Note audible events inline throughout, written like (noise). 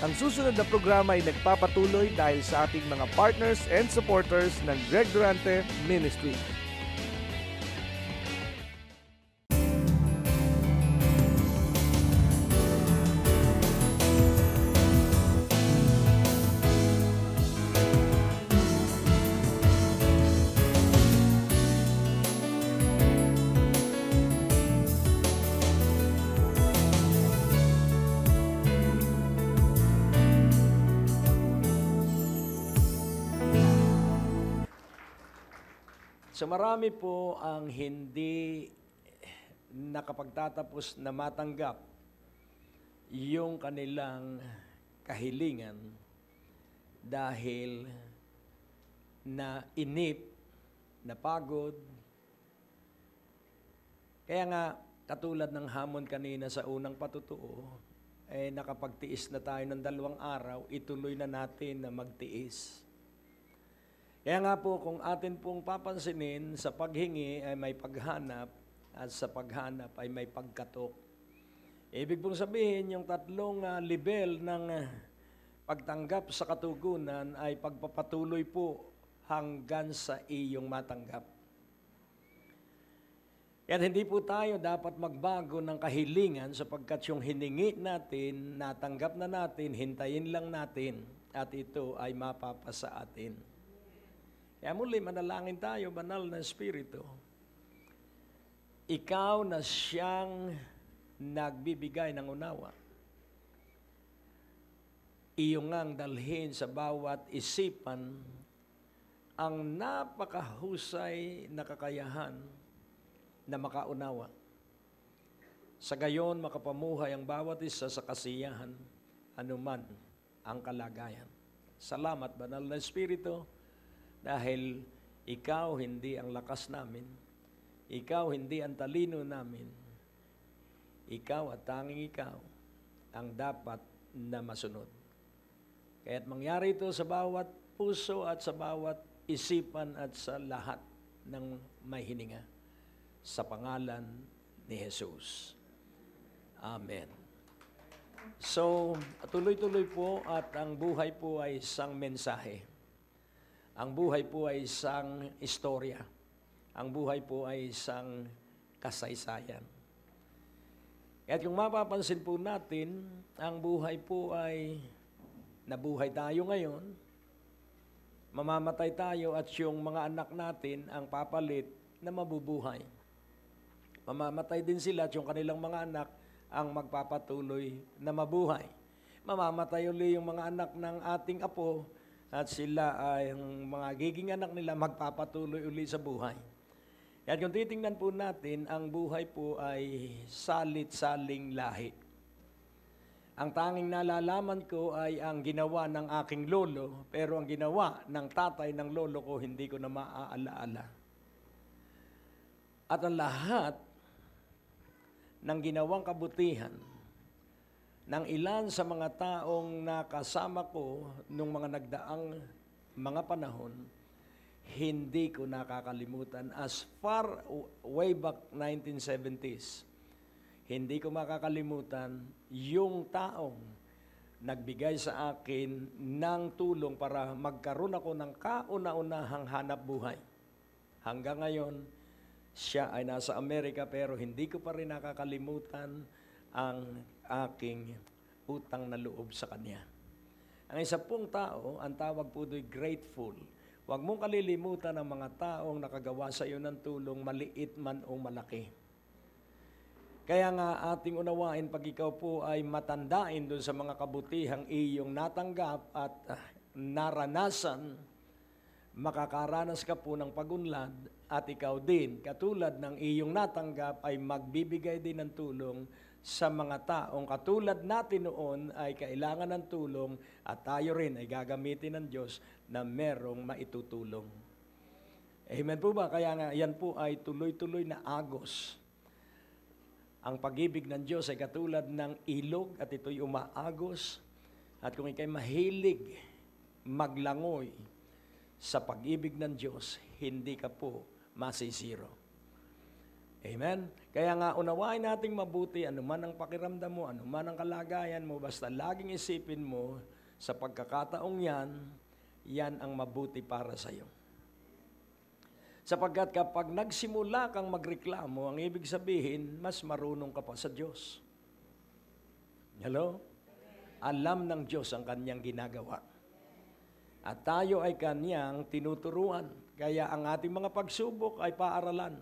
Ang susunod na programa ay nagpapatuloy dahil sa ating mga partners and supporters ng Greg Durante Ministry. marami po ang hindi nakapagtatapos na matanggap yung kanilang kahilingan dahil na inip, napagod. Kaya nga, katulad ng hamon kanina sa unang patutuo, eh nakapagtiis na tayo ng dalawang araw, ituloy na natin na magtiis. Kaya nga po, kung atin pong papansinin, sa paghingi ay may paghanap at sa paghanap ay may pagkatok. Ibig pong sabihin, yung tatlong uh, ah, level ng ah, pagtanggap sa katugunan ay pagpapatuloy po hanggang sa iyong matanggap. Kaya hindi po tayo dapat magbago ng kahilingan sapagkat yung hiningi natin, natanggap na natin, hintayin lang natin at ito ay mapapasa atin. Kaya muli, manalangin tayo, banal na Espiritu. Ikaw na siyang nagbibigay ng unawa. Iyong ang dalhin sa bawat isipan ang napakahusay na kakayahan na makaunawa. Sa gayon, makapamuhay ang bawat isa sa kasiyahan, anuman ang kalagayan. Salamat, Banal na Espiritu dahil ikaw hindi ang lakas namin. Ikaw hindi ang talino namin. Ikaw at tanging ikaw ang dapat na masunod. Kaya't mangyari ito sa bawat puso at sa bawat isipan at sa lahat ng may hininga. Sa pangalan ni Jesus. Amen. So, tuloy-tuloy po at ang buhay po ay isang mensahe. Ang buhay po ay isang istorya. Ang buhay po ay isang kasaysayan. At kung mapapansin po natin, ang buhay po ay nabuhay tayo ngayon, mamamatay tayo at yung mga anak natin ang papalit na mabubuhay. Mamamatay din sila at yung kanilang mga anak ang magpapatuloy na mabuhay. Mamamatay ulit yung mga anak ng ating apo at sila ay ang mga giging anak nila magpapatuloy uli sa buhay. At kung titingnan po natin, ang buhay po ay salit-saling lahi. Ang tanging nalalaman ko ay ang ginawa ng aking lolo, pero ang ginawa ng tatay ng lolo ko hindi ko na maaalaala. At ang lahat ng ginawang kabutihan ng ilan sa mga taong nakasama ko nung mga nagdaang mga panahon, hindi ko nakakalimutan as far way back 1970s. Hindi ko makakalimutan yung taong nagbigay sa akin ng tulong para magkaroon ako ng kauna-unahang hanap buhay. Hanggang ngayon, siya ay nasa Amerika pero hindi ko pa rin nakakalimutan ang aking utang na loob sa Kanya. Ang isa pong tao, ang tawag po do'y grateful. Huwag mong kalilimutan ang mga taong nakagawa sa iyo ng tulong, maliit man o malaki. Kaya nga ating unawain pag ikaw po ay matandain doon sa mga kabutihang iyong natanggap at ah, naranasan, makakaranas ka po ng pagunlad at ikaw din, katulad ng iyong natanggap, ay magbibigay din ng tulong sa mga taong katulad natin noon ay kailangan ng tulong at tayo rin ay gagamitin ng Diyos na merong maitutulong. Amen po ba? Kaya nga yan po ay tuloy-tuloy na agos. Ang pag-ibig ng Diyos ay katulad ng ilog at ito'y umaagos. At kung ikay mahilig maglangoy sa pag-ibig ng Diyos, hindi ka po masisiro. Amen? Kaya nga, unawain nating mabuti, anuman ang pakiramdam mo, anuman ang kalagayan mo, basta laging isipin mo, sa pagkakataong yan, yan ang mabuti para sa iyo. Sapagkat kapag nagsimula kang magreklamo, ang ibig sabihin, mas marunong ka pa sa Diyos. Hello? Alam ng Diyos ang kanyang ginagawa. At tayo ay kanyang tinuturuan. Kaya ang ating mga pagsubok ay paaralan.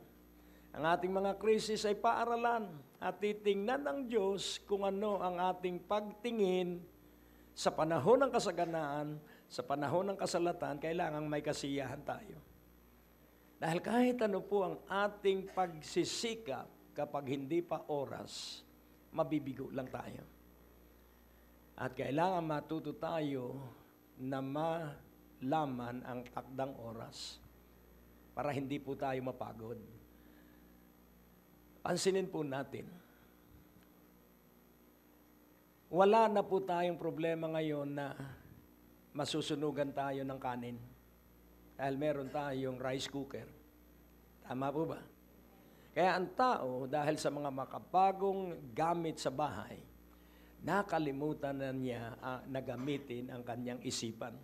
Ang ating mga krisis ay paaralan at titingnan ng Diyos kung ano ang ating pagtingin sa panahon ng kasaganaan, sa panahon ng kasalatan, kailangan may kasiyahan tayo. Dahil kahit ano po ang ating pagsisikap kapag hindi pa oras, mabibigo lang tayo. At kailangan matuto tayo na malaman ang takdang oras para hindi po tayo mapagod. Pansinin po natin, wala na po tayong problema ngayon na masusunugan tayo ng kanin. Dahil meron tayong rice cooker. Tama po ba? Kaya ang tao, dahil sa mga makabagong gamit sa bahay, nakalimutan na niya uh, na gamitin ang kanyang isipan.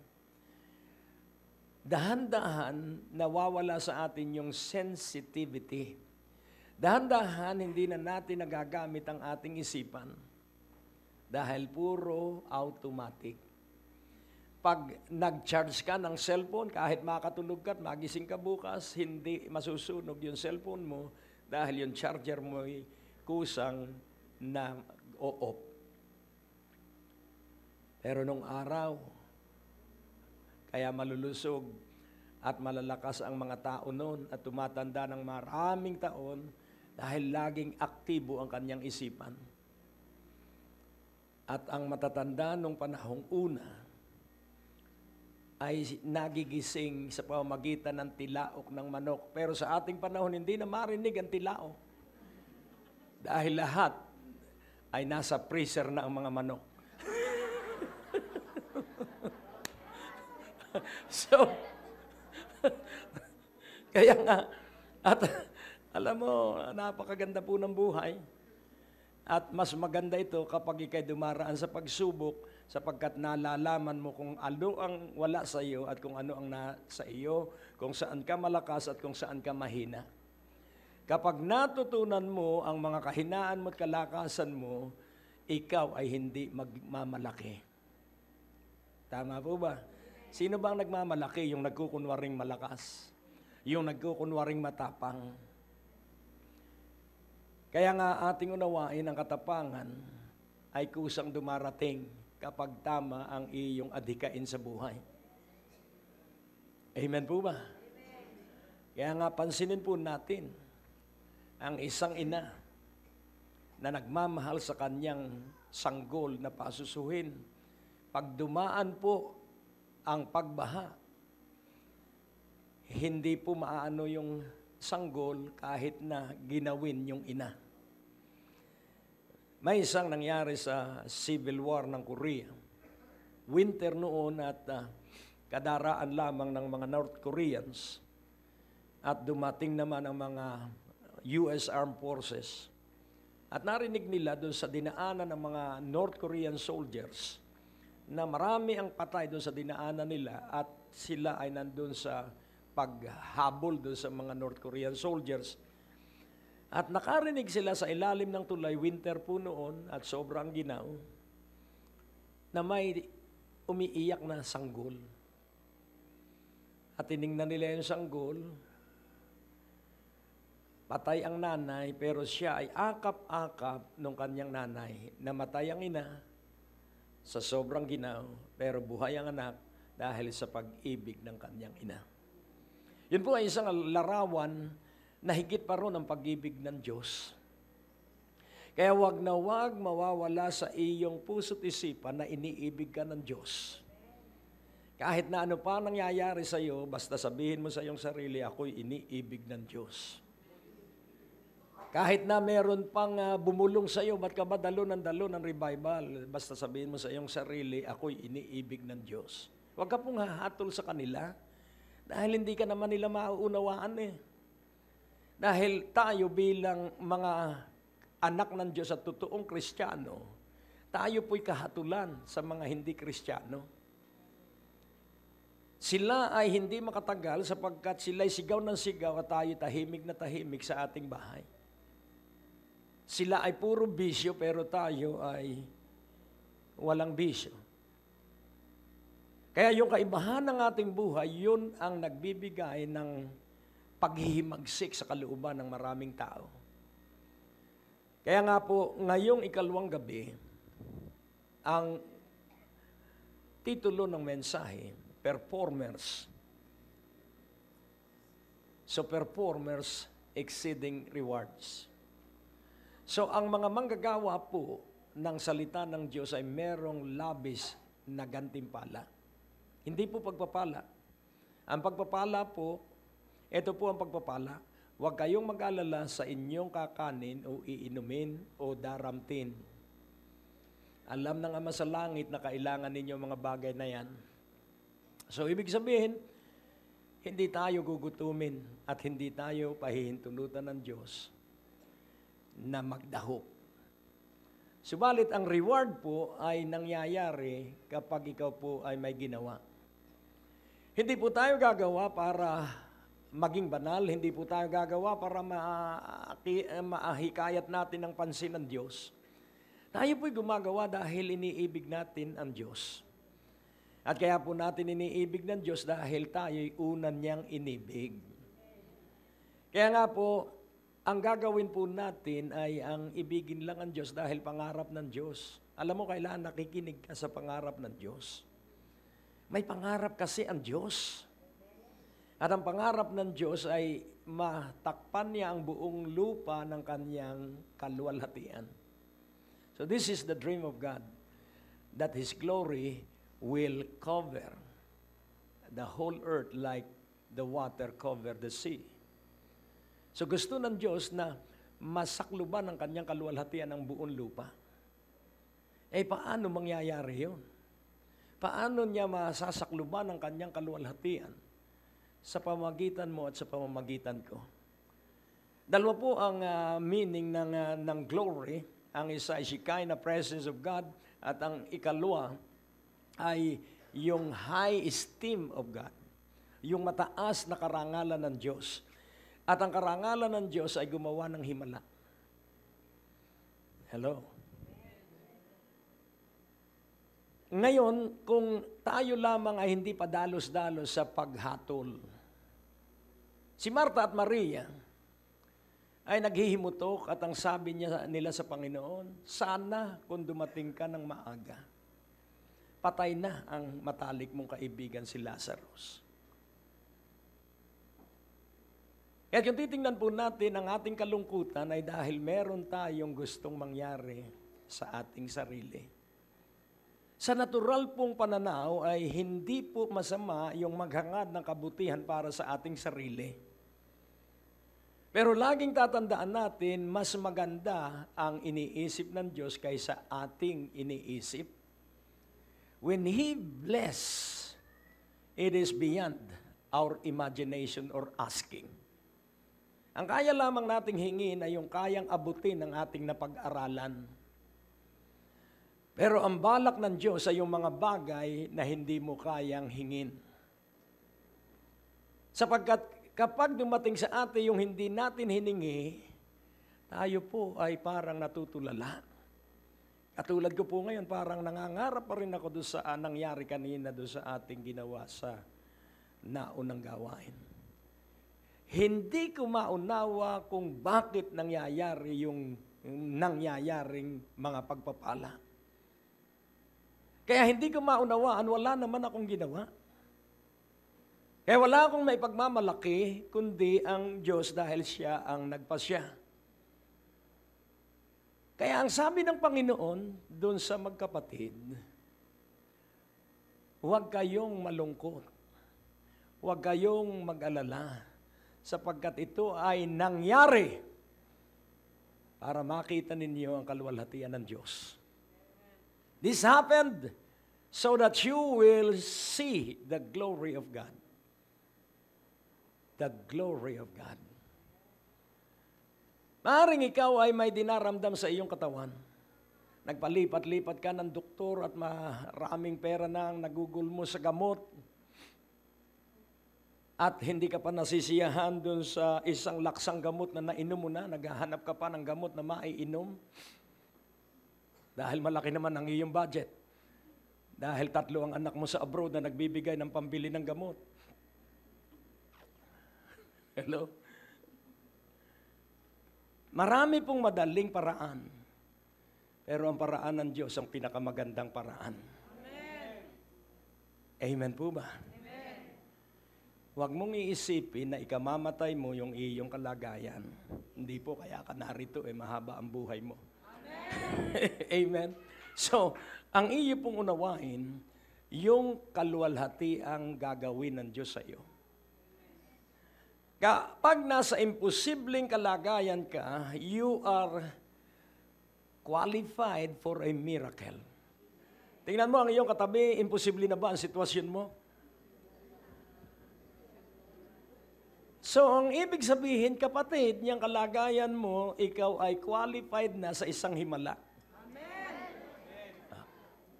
Dahan-dahan, nawawala sa atin yung sensitivity Dahan-dahan, hindi na natin nagagamit ang ating isipan dahil puro automatic. Pag nag-charge ka ng cellphone, kahit makatulog ka at magising ka bukas, hindi masusunog yung cellphone mo dahil yung charger mo ay kusang na o-off. Pero nung araw, kaya malulusog at malalakas ang mga tao noon at tumatanda ng maraming taon, dahil laging aktibo ang kanyang isipan. At ang matatanda nung panahong una ay nagigising sa pamamagitan ng tilaok ng manok. Pero sa ating panahon, hindi na marinig ang tilaok. Dahil lahat ay nasa freezer na ang mga manok. (laughs) so, (laughs) kaya nga, at alam mo, napakaganda po ng buhay. At mas maganda ito kapag ikay dumaraan sa pagsubok sapagkat nalalaman mo kung ano ang wala sa iyo at kung ano ang nasa iyo, kung saan ka malakas at kung saan ka mahina. Kapag natutunan mo ang mga kahinaan mo at kalakasan mo, ikaw ay hindi magmamalaki. Tama po ba? Sino ba ang nagmamalaki? Yung nagkukunwaring malakas. Yung nagkukunwaring matapang kaya nga ating unawain ang katapangan ay kusang dumarating kapag tama ang iyong adhikain sa buhay. Amen po ba? Amen. Kaya nga pansinin po natin ang isang ina na nagmamahal sa kanyang sanggol na pasusuhin. Pag dumaan po ang pagbaha, hindi po maano yung sanggol kahit na ginawin yung ina. May isang nangyari sa Civil War ng Korea. Winter noon at uh, kadaraan lamang ng mga North Koreans at dumating naman ang mga US Armed Forces. At narinig nila doon sa dinaanan ng mga North Korean soldiers na marami ang patay doon sa dinaanan nila at sila ay nandun sa paghabol doon sa mga North Korean soldiers at nakarinig sila sa ilalim ng tulay, winter po noon at sobrang ginaw, na may umiiyak na sanggol. At tinignan nila yung sanggol, Patay ang nanay, pero siya ay akap-akap ng kanyang nanay. Namatay ang ina sa sobrang ginaw, pero buhay ang anak dahil sa pag-ibig ng kanyang ina. Yun po ay isang larawan na higit pa ron ang pag-ibig ng Diyos. Kaya wag na wag mawawala sa iyong puso't isipan na iniibig ka ng Diyos. Kahit na ano pa nangyayari sa iyo, basta sabihin mo sa iyong sarili, ako'y iniibig ng Diyos. Kahit na meron pang uh, bumulong sa iyo, ba't ka ba dalo ng dalo ng revival? Basta sabihin mo sa iyong sarili, ako'y iniibig ng Diyos. Huwag ka pong hahatol sa kanila dahil hindi ka naman nila mauunawaan eh. Dahil tayo bilang mga anak ng Diyos at totoong Kristiyano, tayo po'y kahatulan sa mga hindi Kristiyano. Sila ay hindi makatagal sapagkat sila'y sigaw ng sigaw at tayo tahimik na tahimik sa ating bahay. Sila ay puro bisyo pero tayo ay walang bisyo. Kaya yung kaibahan ng ating buhay, yun ang nagbibigay ng paghihimagsik sa kalooban ng maraming tao. Kaya nga po, ngayong ikalawang gabi, ang titulo ng mensahe, Performers. So, performers exceeding rewards. So, ang mga manggagawa po ng salita ng Diyos ay merong labis na gantimpala. Hindi po pagpapala. Ang pagpapala po ito po ang pagpapala. Huwag kayong mag-alala sa inyong kakanin o iinumin o daramtin. Alam ng Ama sa Langit na kailangan ninyo mga bagay na yan. So, ibig sabihin, hindi tayo gugutumin at hindi tayo pahihintulutan ng Diyos na magdahok. Subalit, ang reward po ay nangyayari kapag ikaw po ay may ginawa. Hindi po tayo gagawa para maging banal, hindi po tayo gagawa para eh, maahikayat natin ang pansin ng Diyos. Tayo po'y gumagawa dahil iniibig natin ang Diyos. At kaya po natin iniibig ng Diyos dahil tayo'y unan niyang inibig. Kaya nga po, ang gagawin po natin ay ang ibigin lang ang Diyos dahil pangarap ng Diyos. Alam mo, kailangan nakikinig ka sa pangarap ng Diyos. May pangarap kasi ang Diyos. At ang pangarap ng Diyos ay matakpan niya ang buong lupa ng kanyang kalwalhatian. So this is the dream of God, that His glory will cover the whole earth like the water cover the sea. So gusto ng Diyos na masakluban ng kanyang kalwalhatian ang buong lupa. Eh paano mangyayari yun? Paano niya masasakluban ang kanyang kalwalhatian? sa pamamagitan mo at sa pamamagitan ko. Dalawa po ang uh, meaning ng, uh, ng glory. Ang isa ay shikay na presence of God at ang ikalawa ay yung high esteem of God. Yung mataas na karangalan ng Diyos. At ang karangalan ng Diyos ay gumawa ng himala. Hello? Ngayon, kung tayo lamang ay hindi padalos-dalos sa paghatol, Si Marta at Maria ay naghihimutok at ang sabi niya nila sa Panginoon, sana kung dumating ka ng maaga, patay na ang matalik mong kaibigan si Lazarus. Kaya kung titingnan po natin ang ating kalungkutan ay dahil meron tayong gustong mangyari sa ating sarili. Sa natural pong pananaw ay hindi po masama yung maghangad ng kabutihan para sa ating sarili. Pero laging tatandaan natin, mas maganda ang iniisip ng Diyos kaysa ating iniisip. When He bless, it is beyond our imagination or asking. Ang kaya lamang nating hingin ay yung kayang abutin ng ating napag-aralan. Pero ang balak ng Diyos ay yung mga bagay na hindi mo kayang hingin. Sapagkat Kapag dumating sa atin yung hindi natin hiningi, tayo po ay parang natutulala. Katulad ko po ngayon, parang nangangarap pa rin ako doon sa ah, nangyari kanina doon sa ating ginawa sa naunang gawain. Hindi ko maunawa kung bakit nangyayari yung nangyayaring mga pagpapala. Kaya hindi ko maunawaan, wala naman akong ginawa. Eh wala akong maipagmamalaki kundi ang Diyos dahil siya ang nagpasya. Kaya ang sabi ng Panginoon doon sa magkapatid, huwag kayong malungkot. Huwag kayong mag-alala sapagkat ito ay nangyari para makita ninyo ang kalwalhatian ng Diyos. This happened so that you will see the glory of God the glory of God. Maaring ikaw ay may dinaramdam sa iyong katawan. Nagpalipat-lipat ka ng doktor at maraming pera na ang nagugol mo sa gamot. At hindi ka pa nasisiyahan doon sa isang laksang gamot na nainom mo na, naghahanap ka pa ng gamot na maiinom. Dahil malaki naman ang iyong budget. Dahil tatlo ang anak mo sa abroad na nagbibigay ng pambili ng gamot. Hello? Marami pong madaling paraan. Pero ang paraan ng Diyos ang pinakamagandang paraan. Amen, Amen po ba? Amen. Huwag mong iisipin na ikamamatay mo yung iyong kalagayan. Hindi po kaya ka narito eh, mahaba ang buhay mo. Amen. (laughs) Amen. So, ang iyo pong unawain, yung kaluwalhati ang gagawin ng Diyos sa iyo. Kapag nasa imposibleng kalagayan ka, you are qualified for a miracle. Tingnan mo ang iyong katabi, imposible na ba ang sitwasyon mo? So, ang ibig sabihin, kapatid, niyang kalagayan mo, ikaw ay qualified na sa isang himala. Amen.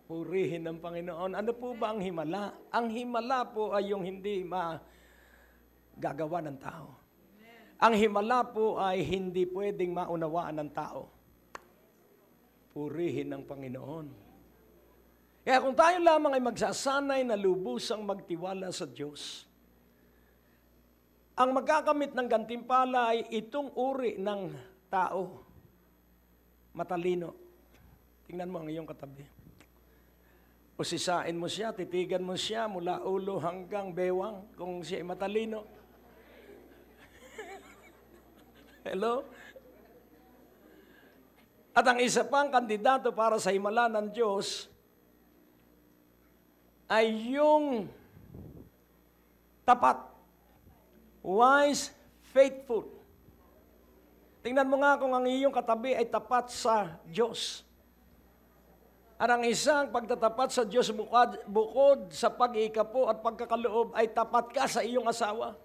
Purihin ng Panginoon. Ano po ba ang himala? Ang himala po ay yung hindi ma gagawa ng tao. Ang himala po ay hindi pwedeng maunawaan ng tao. Purihin ng Panginoon. Kaya kung tayo lamang ay magsasanay na lubusang magtiwala sa Diyos, ang magkakamit ng gantimpala ay itong uri ng tao, matalino. Tingnan mo ang iyong katabi. Usisain mo siya, titigan mo siya mula ulo hanggang bewang kung siya ay matalino. Hello? At ang isa pang kandidato para sa himala ng Diyos ay yung tapat, wise, faithful. Tingnan mo nga kung ang iyong katabi ay tapat sa Diyos. At ang isang pagtatapat sa Diyos bukod, bukod sa pag-iikapo at pagkakaloob ay tapat ka sa iyong asawa.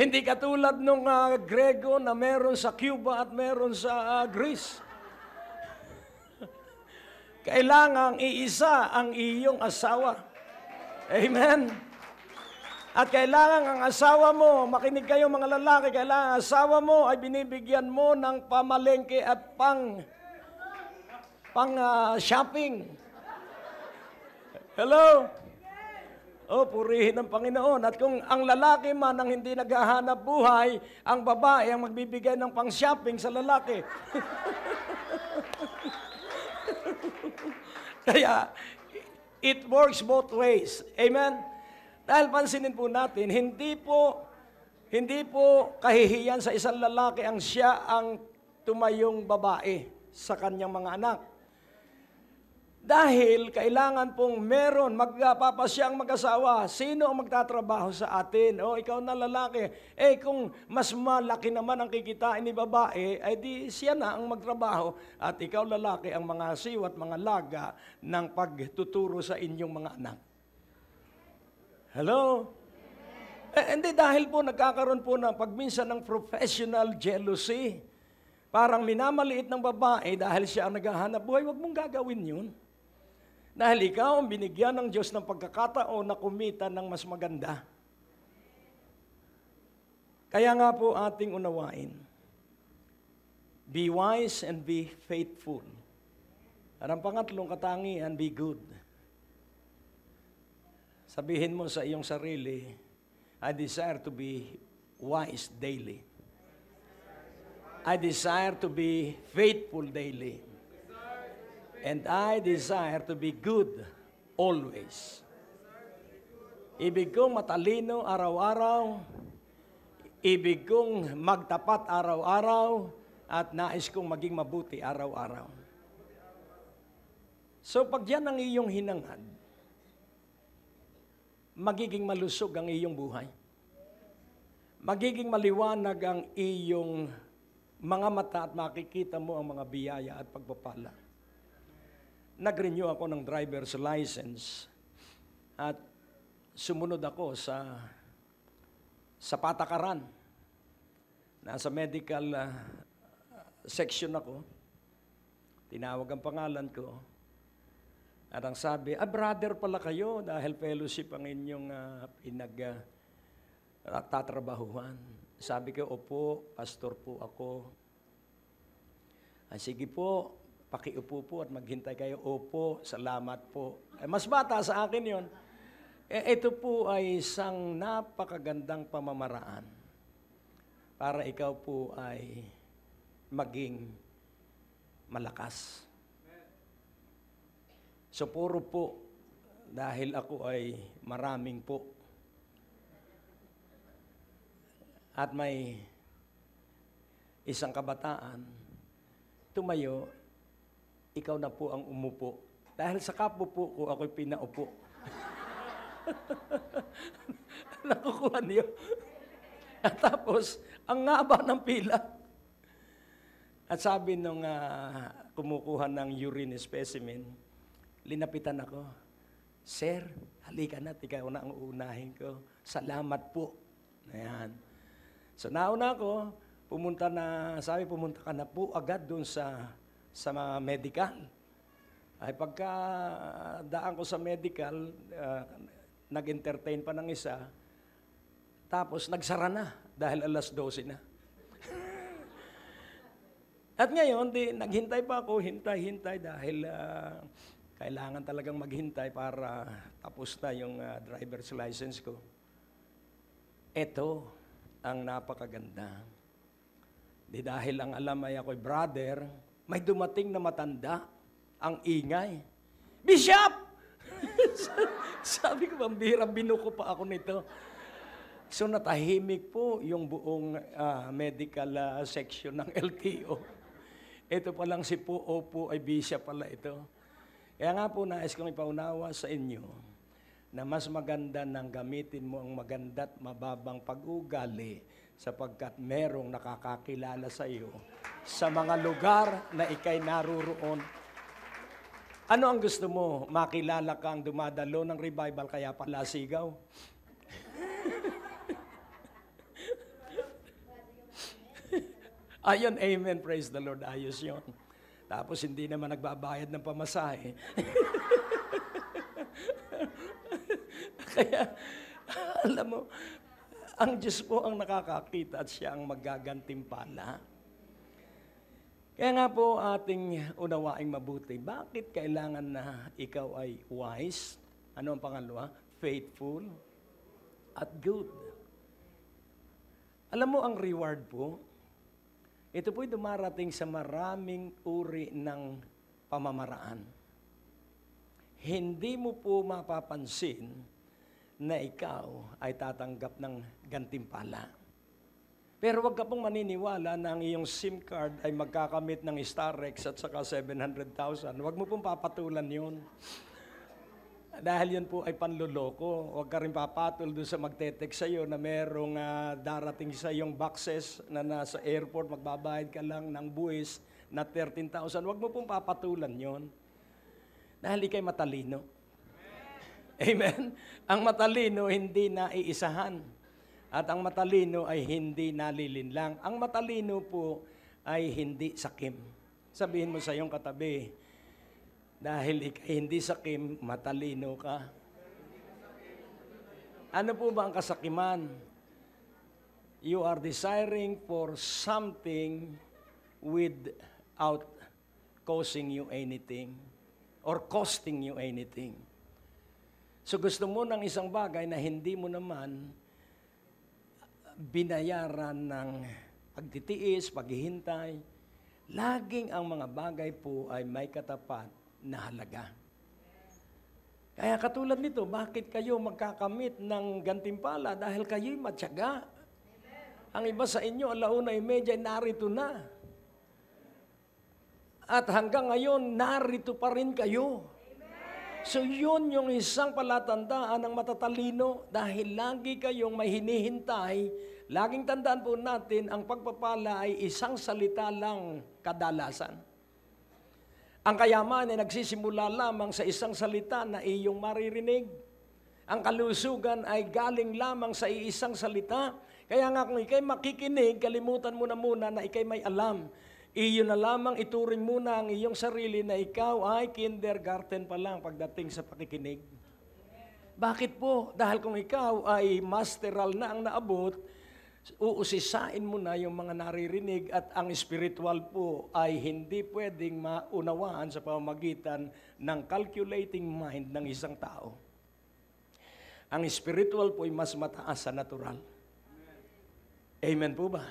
Hindi katulad nung uh, Grego na meron sa Cuba at meron sa uh, Greece. (laughs) Kailangang iisa ang iyong asawa. Amen. At kailangan ang asawa mo, makinig kayo mga lalaki, kailangan ang asawa mo ay binibigyan mo ng pamalengke at pang pang uh, shopping. Hello? O, oh, purihin ng Panginoon. At kung ang lalaki man ang hindi naghahanap buhay, ang babae ang magbibigay ng pang-shopping sa lalaki. (laughs) Kaya, it works both ways. Amen? Dahil pansinin po natin, hindi po, hindi po kahihiyan sa isang lalaki ang siya ang tumayong babae sa kanyang mga anak. Dahil kailangan pong meron, magpapasyang mag-asawa, sino ang magtatrabaho sa atin? O ikaw na lalaki, eh kung mas malaki naman ang kikitain ni babae, ay eh, di siya na ang magtrabaho at ikaw lalaki ang mga siw at mga laga ng pagtuturo sa inyong mga anak. Hello? Eh, hindi dahil po nagkakaroon po ng pagminsan ng professional jealousy. Parang minamaliit ng babae dahil siya ang naghahanap buhay, wag mong gagawin yun. Dahil ikaw ang binigyan ng Diyos ng pagkakataon na kumita ng mas maganda. Kaya nga po ating unawain, be wise and be faithful. At ang pangatlong katangian, be good. Sabihin mo sa iyong sarili, I desire to be wise daily. I desire to be faithful daily. And I desire to be good always. Ibig kong matalino araw-araw, ibig kong magtapat araw-araw, at nais kong maging mabuti araw-araw. So pag yan ang iyong hinangad, magiging malusog ang iyong buhay. Magiging maliwanag ang iyong mga mata at makikita mo ang mga biyaya at pagpapala nag-renew ako ng driver's license at sumunod ako sa sa patakaran. Nasa medical uh, section ako. Tinawag ang pangalan ko. At ang sabi, ah, brother pala kayo dahil fellowship ang inyong uh, pinag uh, Sabi ko, opo, pastor po ako. Ah, sige po, pakiupo po at maghintay kayo. Opo, salamat po. Eh, mas bata sa akin yon. Eh, ito po ay isang napakagandang pamamaraan para ikaw po ay maging malakas. So puro po, dahil ako ay maraming po. At may isang kabataan, tumayo ikaw na po ang umupo. Dahil sa kapo po ko, ako'y pinaupo. (laughs) Nakukuha niyo. At tapos, ang ngaba ng pila. At sabi nung uh, kumukuha ng urine specimen, linapitan ako, Sir, halika na, ikaw na ang uunahin ko. Salamat po. Ayan. So nauna ako, pumunta na, sabi pumunta ka na po agad doon sa sa mga medical. Ay pagka ah, daan ko sa medical, uh, nag-entertain pa ng isa, tapos nagsara na dahil alas 12 na. (laughs) At ngayon, di, naghintay pa ako, hintay-hintay dahil uh, kailangan talagang maghintay para tapos na yung uh, driver's license ko. Ito ang napakaganda. Di dahil ang alam ay ako'y brother, may dumating na matanda, ang ingay. Bishop! (laughs) Sabi ko, bambira, binuko pa ako nito. So natahimik po yung buong uh, medical uh, section ng LTO. Ito pa lang si po, opo, ay bishop pala ito. Kaya nga po, nais kong ipaunawa sa inyo na mas maganda nang gamitin mo ang maganda at mababang pag-ugali sapagkat merong nakakakilala sa iyo sa mga lugar na ikay naroroon. Ano ang gusto mo? Makilala kang dumadalo ng revival kaya pala sigaw? (laughs) Ayon, amen, praise the Lord. Ayos yon. Tapos hindi naman nagbabayad ng pamasahe. (laughs) kaya, (laughs) alam mo, (laughs) Ang Diyos po ang nakakakita at siya ang magagantimpala. Kaya nga po ating unawaing mabuti, bakit kailangan na ikaw ay wise? Ano ang pangalawa? Faithful at good. Alam mo ang reward po? Ito po'y dumarating sa maraming uri ng pamamaraan. Hindi mo po mapapansin na ikaw ay tatanggap ng gantimpala. Pero wag ka pong maniniwala na ang iyong SIM card ay magkakamit ng Starrex at saka 700,000. Wag mo pong papatulan yun. Dahil yun po ay panluloko. Huwag ka rin papatul doon sa magte-text sa iyo na merong uh, darating sa iyong boxes na nasa airport, magbabayad ka lang ng buwis na 13,000. Huwag mo pong papatulan yon Dahil ikay matalino. Amen? Ang matalino hindi naiisahan. At ang matalino ay hindi nalilinlang. Ang matalino po ay hindi sakim. Sabihin mo sa iyong katabi, dahil ikay hindi sakim, matalino ka. Ano po ba ang kasakiman? You are desiring for something without causing you anything or costing you anything. So gusto mo ng isang bagay na hindi mo naman binayaran ng pagtitiis, paghihintay. Laging ang mga bagay po ay may katapat na halaga. Kaya katulad nito, bakit kayo magkakamit ng gantimpala dahil kayo'y matyaga? Ang iba sa inyo, alauna yung medya, narito na. At hanggang ngayon, narito pa rin kayo. So yun yung isang palatandaan ng matatalino dahil lagi kayong may hinihintay. Laging tandaan po natin, ang pagpapala ay isang salita lang kadalasan. Ang kayaman ay nagsisimula lamang sa isang salita na iyong maririnig. Ang kalusugan ay galing lamang sa iisang salita. Kaya nga kung ikay makikinig, kalimutan mo na muna na ikay may alam iyon na lamang ituring muna ang iyong sarili na ikaw ay kindergarten pa lang pagdating sa pakikinig. Bakit po? Dahil kung ikaw ay masteral na ang naabot, uusisain mo na yung mga naririnig at ang spiritual po ay hindi pwedeng maunawaan sa pamamagitan ng calculating mind ng isang tao. Ang spiritual po ay mas mataas sa natural. Amen po ba?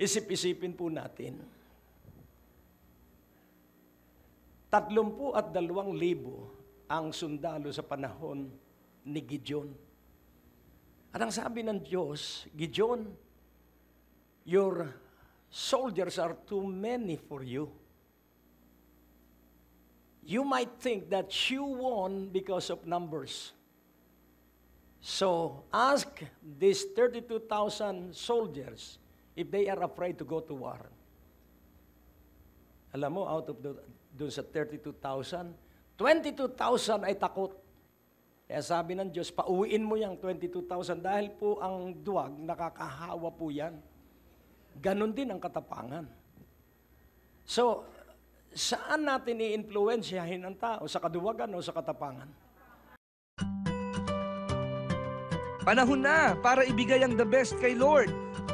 Isip-isipin po natin. Tatlumpu at dalawang libo ang sundalo sa panahon ni Gideon. At ang sabi ng Diyos, Gideon, your soldiers are too many for you. You might think that you won because of numbers. So ask these 32,000 soldiers if they are afraid to go to war. Alam mo, out of the, dun sa 32,000, 22,000 ay takot. Kaya sabi ng Diyos, pauwiin mo yung 22,000 dahil po ang duwag, nakakahawa po yan. Ganon din ang katapangan. So, saan natin iinfluensyahin ang tao? Sa kaduwagan o sa katapangan? Panahon na para ibigay ang the best kay Lord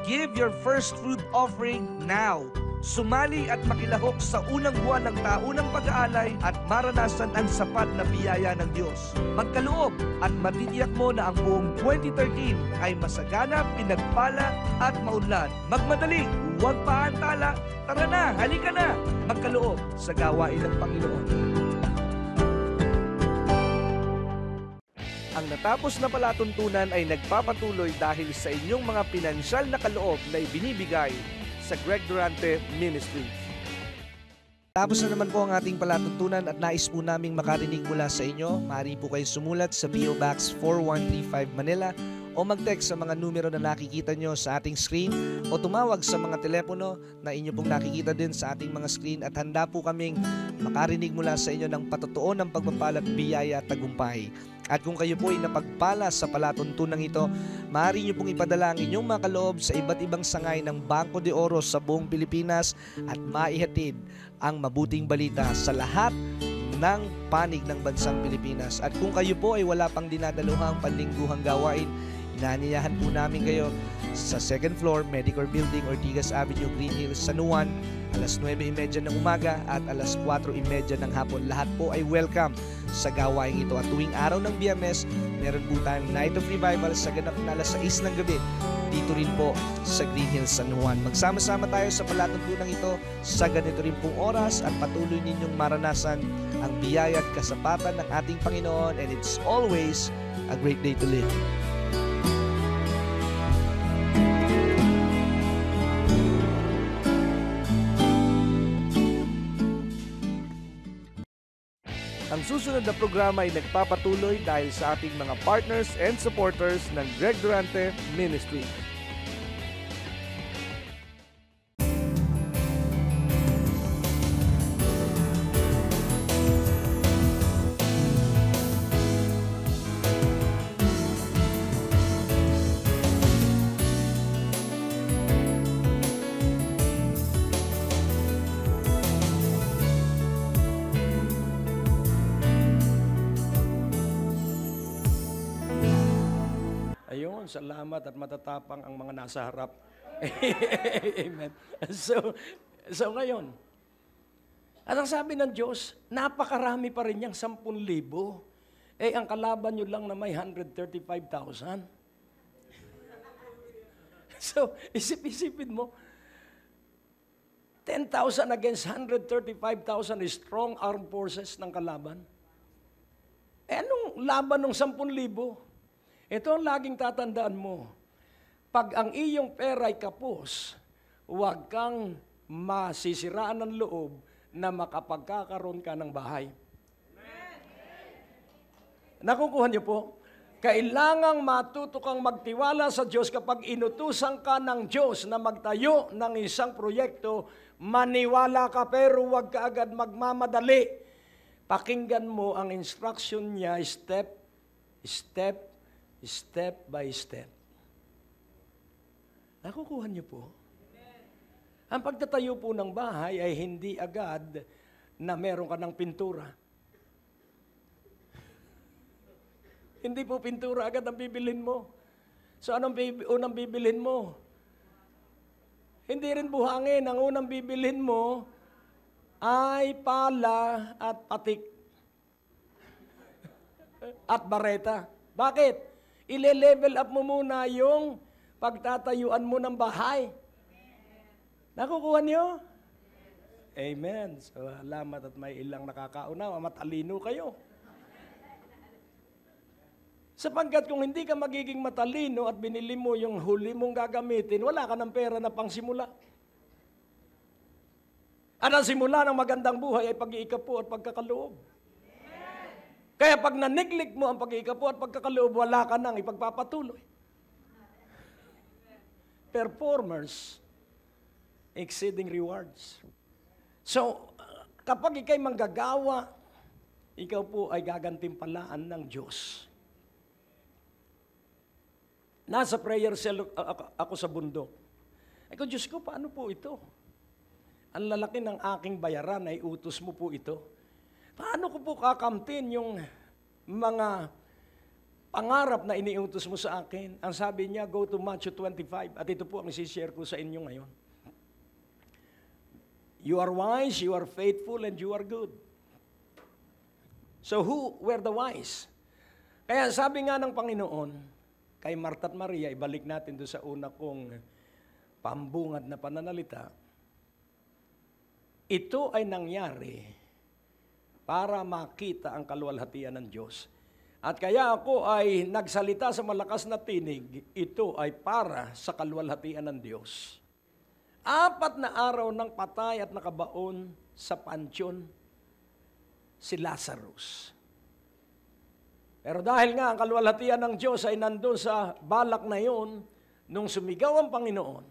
Give your first fruit offering now. Sumali at makilahok sa unang buwan ng taunang pag-aalay at maranasan ang sapat na biyaya ng Diyos. Magkaloob at matitiyak mo na ang buong 2013 ay masagana, pinagpala at maunlad. Magmadali, huwag paantala, tara na, halika na, magkaloob sa gawain ng Panginoon. ang natapos na palatuntunan ay nagpapatuloy dahil sa inyong mga pinansyal na kaloob na ibinibigay sa Greg Durante Ministry. Tapos na naman po ang ating palatuntunan at nais po naming makarinig mula sa inyo. Maaari po kayong sumulat sa PO Box 4135 Manila o mag-text sa mga numero na nakikita nyo sa ating screen o tumawag sa mga telepono na inyo pong nakikita din sa ating mga screen at handa po kaming makarinig mula sa inyo ng patotoo ng pagpapala at biyaya at tagumpay. At kung kayo po ay napagpala sa palatuntunang ito, maaari nyo pong ipadala ang inyong mga kaloob sa iba't ibang sangay ng Bangko de Oro sa buong Pilipinas at maihatid ang mabuting balita sa lahat ng panig ng bansang Pilipinas. At kung kayo po ay wala pang dinadaluhang panlingguhang gawain, Naniyahan po namin kayo sa second floor, Medicor Building, Ortigas Avenue, Green Hills, San Juan, alas 9.30 ng umaga at alas 4.30 ng hapon. Lahat po ay welcome sa gawain ito. At tuwing araw ng BMS, meron po tayong Night of Revival sa ganap na alas 6 ng gabi dito rin po sa Green Hills San Juan. Magsama-sama tayo sa palatuntunan ito sa ganito rin pong oras at patuloy ninyong maranasan ang biyaya at kasapatan ng ating Panginoon and it's always a great day to live. susunod na programa ay nagpapatuloy dahil sa ating mga partners and supporters ng Greg Durante Ministry. salamat at matatapang ang mga nasa harap. (laughs) Amen. So, so ngayon, at ang sabi ng Diyos, napakarami pa rin niyang 10,000. Eh, ang kalaban niyo lang na may 135,000. (laughs) So, isip-isipin mo, 10,000 against 135,000 is strong armed forces ng kalaban. Eh, anong laban ng 10,000? Ito ang laging tatandaan mo. Pag ang iyong pera ay kapos, huwag kang masisiraan ng loob na makapagkakaroon ka ng bahay. Nakukuha niyo po? Kailangang matuto kang magtiwala sa Diyos kapag inutusan ka ng Diyos na magtayo ng isang proyekto, maniwala ka pero huwag ka agad magmamadali. Pakinggan mo ang instruction niya step, step Step by step. Nakukuha niyo po? Ang pagtatayo po ng bahay ay hindi agad na meron ka ng pintura. (laughs) hindi po pintura agad ang bibilin mo. So anong bib- unang bibilin mo? Hindi rin buhangin. Ang unang bibilin mo ay pala at patik (laughs) at bareta. Bakit? Ile-level up mo muna yung pagtatayuan mo ng bahay. Nakukuha niyo? Amen. So, salamat at may ilang nakakauna, ah, Matalino kayo. Sapagkat kung hindi ka magiging matalino at binili mo yung huli mong gagamitin, wala ka ng pera na pangsimula. At ang simula ng magandang buhay ay pag-iikapo at pagkakaloob. Kaya pag naniglig mo ang pagkikapo at pagkakaloob, wala ka nang ipagpapatuloy. Performers exceeding rewards. So, kapag ikay manggagawa, ikaw po ay gagantimpalaan ng Diyos. Nasa prayer cell ako sa bundok. Ay ko, Diyos ko, paano po ito? Ang lalaki ng aking bayaran ay utos mo po ito. Paano ko po kakamtin yung mga pangarap na iniutos mo sa akin? Ang sabi niya, go to Matthew 25. At ito po ang sishare ko sa inyo ngayon. You are wise, you are faithful, and you are good. So who were the wise? Kaya sabi nga ng Panginoon, kay Marta at Maria, ibalik natin doon sa una kong pambungad na pananalita, ito ay nangyari para makita ang kaluwalhatian ng Diyos. At kaya ako ay nagsalita sa malakas na tinig, ito ay para sa kaluwalhatian ng Diyos. Apat na araw ng patay at nakabaon sa pansyon si Lazarus. Pero dahil nga ang kaluwalhatian ng Diyos ay nandun sa balak na yun, nung sumigaw ang Panginoon,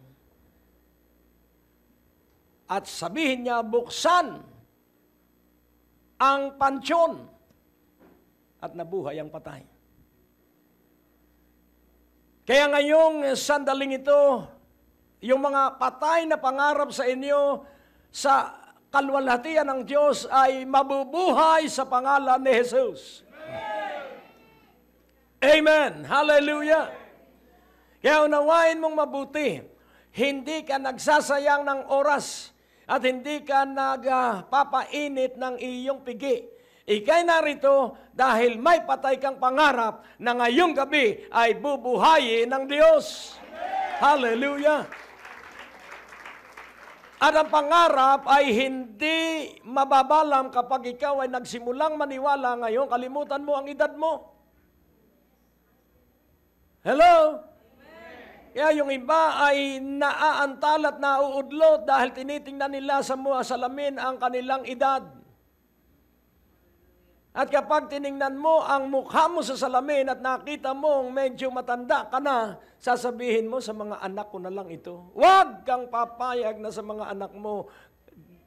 at sabihin niya, buksan ang pansyon at nabuhay ang patay. Kaya ngayong sandaling ito, yung mga patay na pangarap sa inyo sa kalwalhatian ng Diyos ay mabubuhay sa pangalan ni Jesus. Amen. Amen. Hallelujah. Kaya unawain mong mabuti, hindi ka nagsasayang ng oras at hindi ka nagpapainit ng iyong pigi. Ika'y narito dahil may patay kang pangarap na ngayong gabi ay bubuhayin ng Diyos. Hallelujah! At ang pangarap ay hindi mababalam kapag ikaw ay nagsimulang maniwala ngayon, kalimutan mo ang edad mo. Hello? Kaya yung iba ay naaantal at nauudlot dahil tinitingnan nila sa mga salamin ang kanilang edad. At kapag tiningnan mo ang mukha mo sa salamin at nakita mong medyo matanda ka na, sasabihin mo sa mga anak ko na lang ito. Huwag kang papayag na sa mga anak mo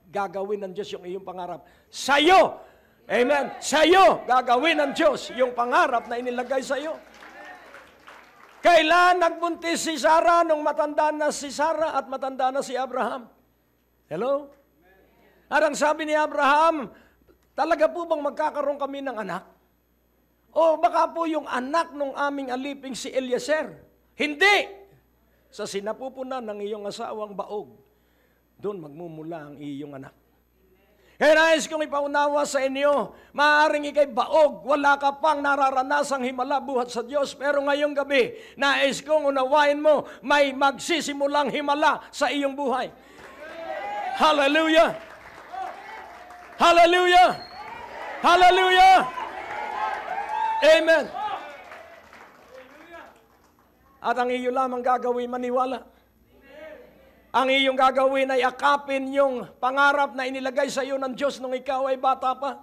gagawin ng Diyos yung iyong pangarap. Sa'yo! Amen! Sa'yo gagawin ng Diyos yung pangarap na inilagay sa'yo. Kailan nagbuntis si Sarah nung matanda na si Sarah at matanda na si Abraham? Hello? At ang sabi ni Abraham, talaga po bang magkakaroon kami ng anak? O baka po yung anak nung aming aliping si Eliezer? Hindi! Sa sinapupunan ng iyong asawang baog, doon magmumula ang iyong anak. Kaya nais kong ipaunawa sa inyo, maaaring ikay baog, wala ka pang nararanasang himala buhat sa Diyos. Pero ngayong gabi, nais kong unawain mo, may magsisimulang himala sa iyong buhay. Hallelujah! Hallelujah! Hallelujah! Amen! At ang iyo lamang gagawin maniwala ang iyong gagawin ay akapin yung pangarap na inilagay sa iyo ng Diyos nung ikaw ay bata pa.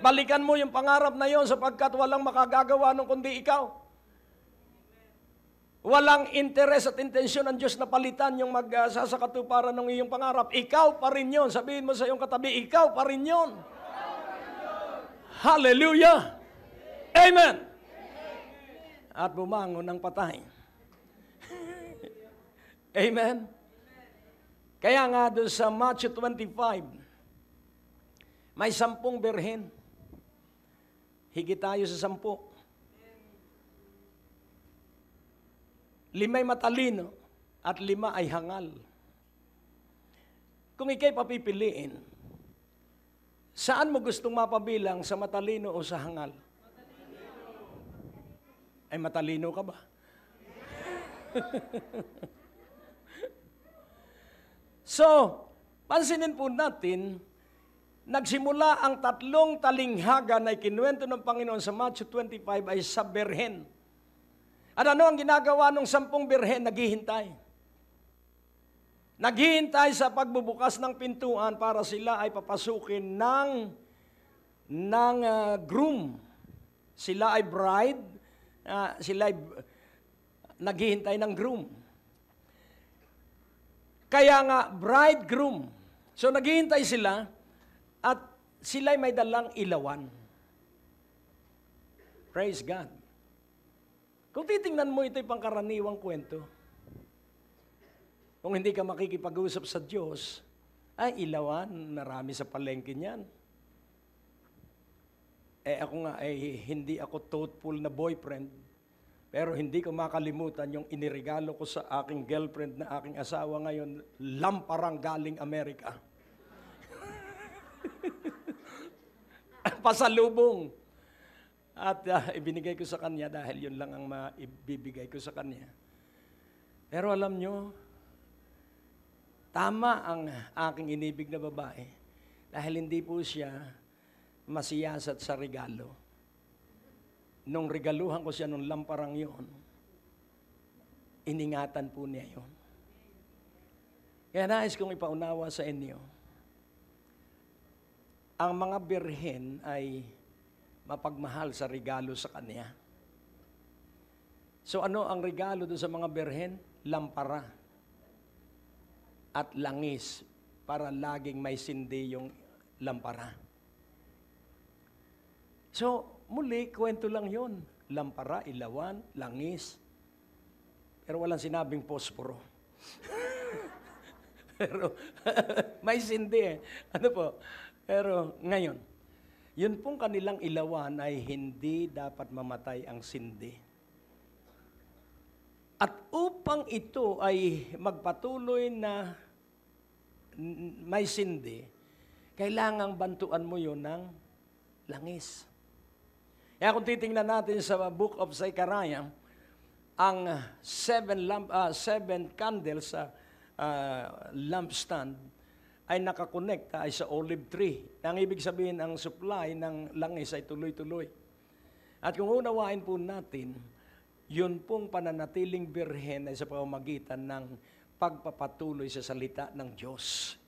Balikan mo yung pangarap na yon sapagkat walang makagagawa nung kundi ikaw. Walang interes at intensyon ng Diyos na palitan yung magsasakatuparan ng iyong pangarap. Ikaw pa rin yon. Sabihin mo sa iyong katabi, ikaw pa rin yon. Hallelujah! Amen! Amen! At bumangon ng patay. (laughs) Amen? Kaya nga doon sa Matthew 25, may sampung berhen. Higit tayo sa sampu. Lima'y matalino at lima ay hangal. Kung ikay papipiliin, saan mo gustong mapabilang sa matalino o sa hangal? Matalino. Ay matalino ka ba? (laughs) So, pansinin po natin, nagsimula ang tatlong talinghaga na ikinuwento ng Panginoon sa Matthew 25 ay sa berhen. At ano ang ginagawa ng sampung berhen? Naghihintay. Naghihintay sa pagbubukas ng pintuan para sila ay papasukin ng, ng uh, groom. Sila ay bride, uh, sila ay uh, naghihintay ng groom. Kaya nga, bridegroom. So naghihintay sila at sila'y may dalang ilawan. Praise God. Kung titingnan mo ito'y pangkaraniwang kwento, kung hindi ka makikipag-usap sa Diyos, ay ilawan, marami sa palengke niyan. Eh ako nga eh, hindi ako thoughtful na boyfriend. Pero hindi ko makalimutan yung iniregalo ko sa aking girlfriend na aking asawa ngayon, lamparang galing Amerika. (laughs) Pasalubong. At uh, ibinigay ko sa kanya dahil yun lang ang maibibigay ko sa kanya. Pero alam nyo, tama ang aking inibig na babae dahil hindi po siya masiyasat sa regalo nung regaluhan ko siya nung lamparang yon, iningatan po niya yon. Kaya nais kong ipaunawa sa inyo, ang mga birhen ay mapagmahal sa regalo sa Kanya. So ano ang regalo do sa mga birhen? Lampara at langis para laging may sindi yung lampara. So, Muli, kwento lang yon. Lampara, ilawan, langis. Pero walang sinabing posporo. (laughs) Pero (laughs) may sindi eh. Ano po? Pero ngayon, yun pong kanilang ilawan ay hindi dapat mamatay ang sindi. At upang ito ay magpatuloy na may sindi, kailangang bantuan mo yon ng langis. Kaya eh, kung titingnan natin sa Book of Zechariah, ang seven, lamp, uh, seven candles sa uh, lampstand ay nakakonekta ah, ay sa olive tree. Ang ibig sabihin, ang supply ng langis ay tuloy-tuloy. At kung unawain po natin, yun pong pananatiling birhen ay sa pamamagitan ng pagpapatuloy sa salita ng Diyos.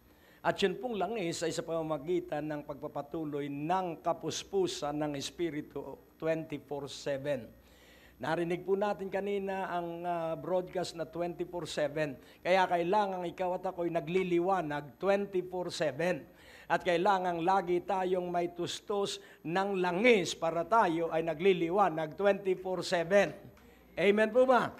At yun pong langis ay eh, sa pamamagitan ng pagpapatuloy ng kapuspusan ng Espiritu 24-7. Narinig po natin kanina ang uh, broadcast na 24-7. Kaya kailangan ikaw at ako'y nagliliwanag 24-7. At kailangan lagi tayong may tustos ng langis para tayo ay nagliliwanag 24-7. Amen po ba?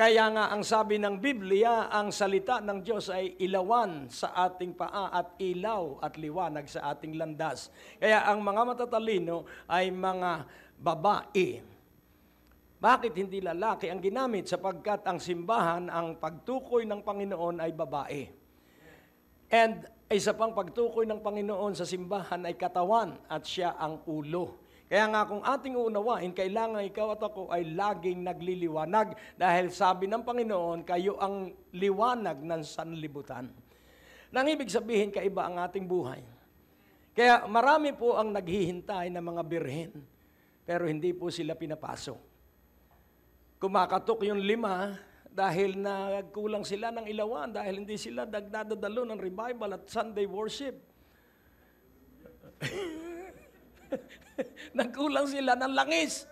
Kaya nga ang sabi ng Biblia, ang salita ng Diyos ay ilawan sa ating paa at ilaw at liwanag sa ating landas. Kaya ang mga matatalino ay mga babae. Bakit hindi lalaki ang ginamit? Sapagkat ang simbahan, ang pagtukoy ng Panginoon ay babae. And isa pang pagtukoy ng Panginoon sa simbahan ay katawan at siya ang ulo. Kaya nga kung ating uunawain, kailangan ikaw at ako ay laging nagliliwanag dahil sabi ng Panginoon, kayo ang liwanag ng sanlibutan. Nang ibig sabihin, kaiba ang ating buhay. Kaya marami po ang naghihintay ng mga birhen, pero hindi po sila pinapasok. Kumakatok yung lima dahil nagkulang sila ng ilawan, dahil hindi sila nagdadadalo ng revival at Sunday worship. (laughs) (laughs) Nagkulang sila ng langis.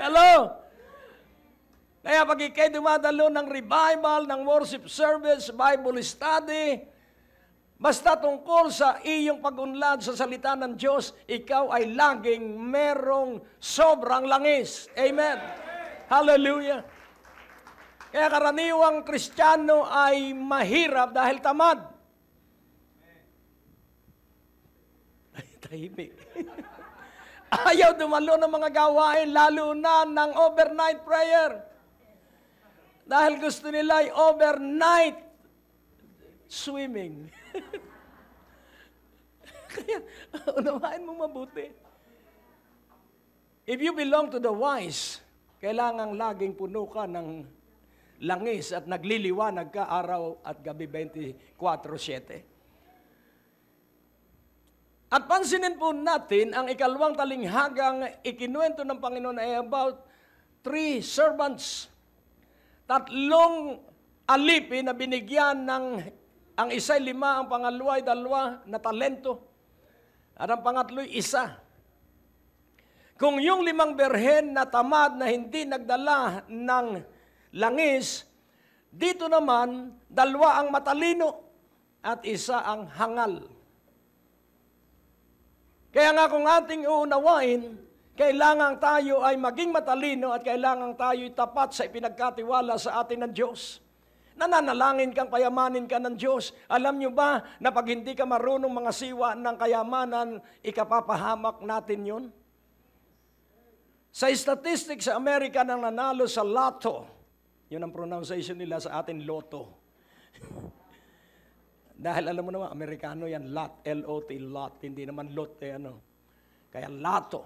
Hello? Kaya pag ikay dumadalo ng revival, ng worship service, Bible study, basta tungkol sa iyong pagunlad sa salita ng Diyos, ikaw ay laging merong sobrang langis. Amen. Hallelujah. Kaya karaniwang kristyano ay mahirap dahil tamad. Ay, tahimik. (laughs) (laughs) Ayaw dumalo ng mga gawain, lalo na ng overnight prayer. Dahil gusto nila ay overnight swimming. (laughs) Kaya, (laughs) unawain mo mabuti. If you belong to the wise, kailangan laging puno ka ng langis at nagliliwanag ka araw at gabi 24-7. At pansinin po natin, ang ikalawang talinghagang ikinuwento ng Panginoon ay about three servants. Tatlong alipin na binigyan ng ang isa'y lima, ang pangalawa ay dalawa na talento. At ang pangatlo'y isa. Kung yung limang berhen na tamad na hindi nagdala ng langis, dito naman, dalawa ang matalino at isa ang hangal. Kaya nga kung ating uunawain, kailangan tayo ay maging matalino at kailangan tayo tapat sa ipinagkatiwala sa atin ng Diyos. Nananalangin kang payamanin ka ng Diyos. Alam nyo ba na pag hindi ka marunong mga siwa ng kayamanan, ikapapahamak natin yun? Sa statistics sa Amerika nang nanalo sa lotto, yun ang pronunciation nila sa atin, lotto. (laughs) Dahil alam mo naman, Amerikano yan, lot, L-O-T, lot. Hindi naman lot, eh, ano. Kaya lato.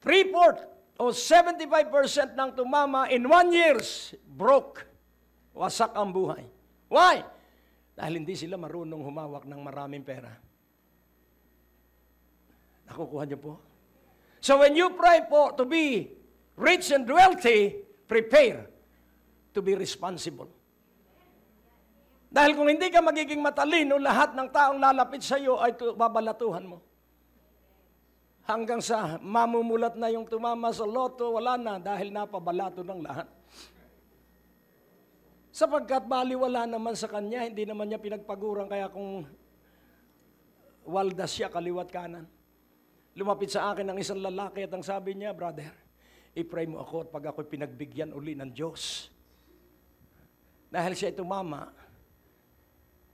Three-fourth o 75% ng tumama in one years, broke. Wasak ang buhay. Why? Dahil hindi sila marunong humawak ng maraming pera. Nakukuha niyo po? So when you pray po to be rich and wealthy, prepare to be responsible. Dahil kung hindi ka magiging matalino, lahat ng taong lalapit sa iyo ay babalatuhan mo. Hanggang sa mamumulat na yung tumama sa loto, wala na dahil napabalato ng lahat. Sapagkat baliwala naman sa kanya, hindi naman niya pinagpaguran, kaya kung walda siya kaliwat kanan. Lumapit sa akin ang isang lalaki at ang sabi niya, Brother, i-pray mo ako at pag ako'y pinagbigyan uli ng Diyos. Dahil siya tumama,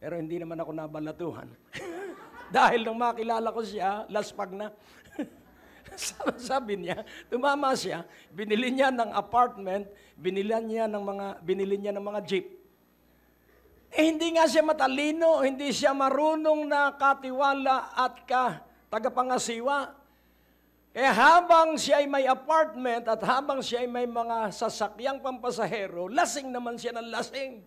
pero hindi naman ako nabalatuhan. (laughs) Dahil nang makilala ko siya, laspag na. (laughs) Sabi niya, tumama siya, binili niya ng apartment, binili niya ng mga, binili niya ng mga jeep. Eh, hindi nga siya matalino, hindi siya marunong na katiwala at ka tagapangasiwa. Eh habang siya ay may apartment at habang siya ay may mga sasakyang pampasahero, lasing naman siya ng lasing.